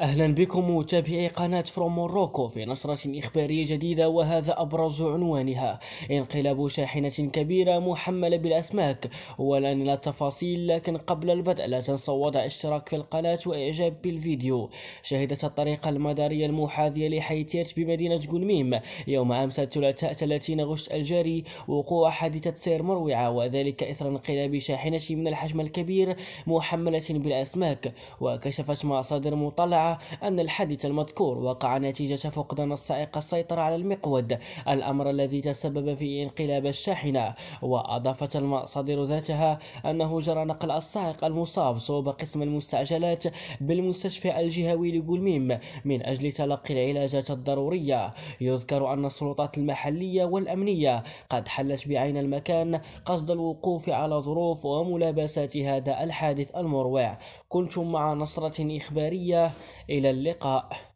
أهلا بكم متابعي قناة فروم موروكو في نشرة إخبارية جديدة وهذا أبرز عنوانها انقلاب شاحنة كبيرة محملة بالأسماك والآن إلى التفاصيل لكن قبل البدء لا تنسوا وضع اشتراك في القناة وإعجاب بالفيديو شهدت الطريقة المدارية المحاذية لحي تيرت بمدينة جونميم يوم أمس الثلاثاء 30 غشت الجاري وقوع حادثة سير مروعة وذلك إثر انقلاب شاحنة من الحجم الكبير محملة بالأسماك وكشفت مصادر مطلعة أن الحادث المذكور وقع نتيجة فقدان السائق السيطرة على المقود الأمر الذي تسبب في انقلاب الشاحنة وأضافت المصادر ذاتها أنه جرى نقل السائق المصاب صوب قسم المستعجلات بالمستشفى الجهوي لقلميم من أجل تلقي العلاجات الضرورية يذكر أن السلطات المحلية والأمنية قد حلت بعين المكان قصد الوقوف على ظروف وملابسات هذا الحادث المروع كنتم مع نصرة إخبارية إلى اللقاء